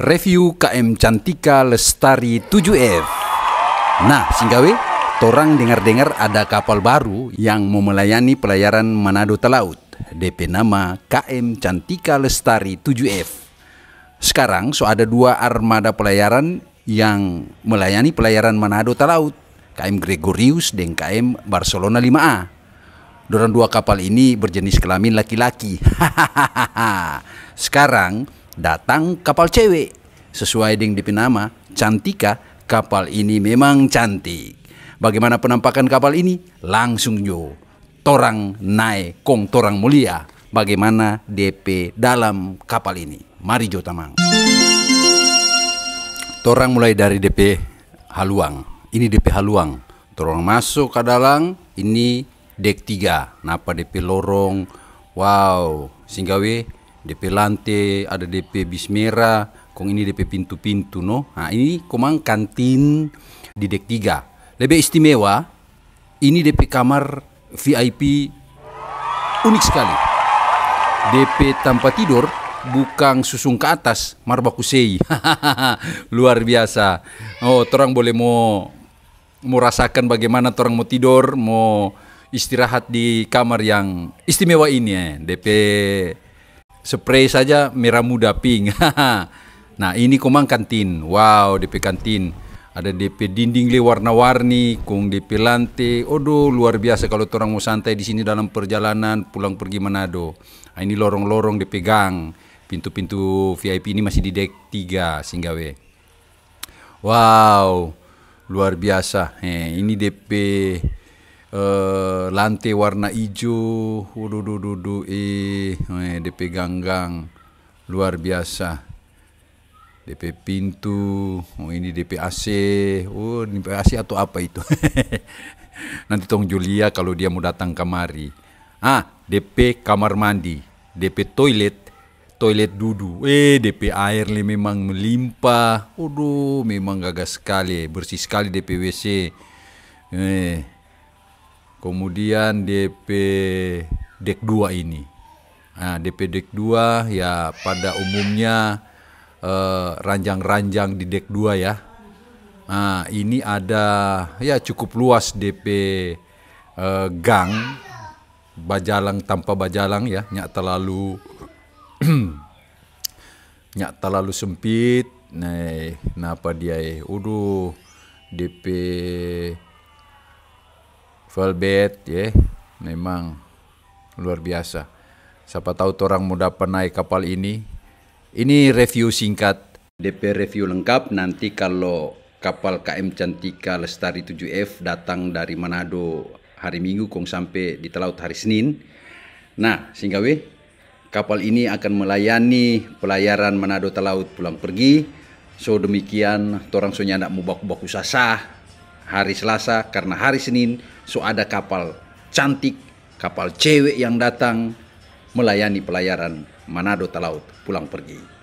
review KM Cantika Lestari 7F. Nah, Singgawe, torang dengar-dengar ada kapal baru yang mau melayani pelayaran Manado Telaut. DP nama KM Cantika Lestari 7F. Sekarang, so ada dua armada pelayaran yang melayani pelayaran Manado Telaut. KM Gregorius dan KM Barcelona 5A. Dorang dua kapal ini berjenis kelamin laki-laki. Sekarang, datang kapal cewek. Sesuai dengan dipinama Cantika, kapal ini memang cantik. Bagaimana penampakan kapal ini? Langsung yo. Torang naik kong torang mulia. Bagaimana DP dalam kapal ini? Mari jo tamang. Torang mulai dari DP haluang. Ini DP haluang. Torang masuk ke dalam, ini dek tiga. Napa DP lorong. Wow, singgawi DP lantai, ada DP bismera, kong ini DP pintu-pintu no. Nah, ini komang kantin di dek 3. Lebih istimewa, ini DP kamar VIP unik sekali. DP tanpa tidur, bukan susung ke atas, marbaku sei. Luar biasa. Oh, orang boleh mau mau rasakan bagaimana orang mau tidur, mau istirahat di kamar yang istimewa ini ya. Eh, DP spray saja merah muda pink. nah, ini komang kantin. Wow, DP kantin. Ada DP dinding le warna-warni, kung DP lantai. Odo luar biasa kalau orang mau santai di sini dalam perjalanan pulang pergi Manado. Nah, ini lorong-lorong DP gang. Pintu-pintu VIP ini masih di deck 3 Singgawe. Wow, luar biasa. Eh, ini DP Eh, lantai warna hijau. Waduh, duh, duh, eh, eh DP ganggang luar biasa. DP pintu, oh ini DP AC, oh DP AC atau apa itu? Nanti tong Julia kalau dia mau datang kemari. Ah, DP kamar mandi, DP toilet, toilet dudu. Eh, DP air nih memang melimpah. Waduh, memang gagah sekali, bersih sekali DP WC. Eh, Kemudian DP deck 2 ini. Nah, DP deck 2 ya pada umumnya eh, ranjang-ranjang eh, di deck 2 ya. Nah, ini ada ya cukup luas DP eh, gang bajalang tanpa bajalang ya, nyak terlalu nyak terlalu sempit. Nah, kenapa dia eh? Uduh DP Velvet ya, memang luar biasa. Siapa tahu orang muda dapat naik kapal ini. Ini review singkat. DP review lengkap nanti kalau kapal KM Cantika Lestari 7F datang dari Manado hari Minggu kong sampai di Telaut hari Senin. Nah, Singgawe, kapal ini akan melayani pelayaran Manado Telaut pulang pergi. So demikian, torang sonya nak mubak baku usah hari Selasa karena hari Senin so ada kapal cantik, kapal cewek yang datang melayani pelayaran Manado Talaut pulang pergi.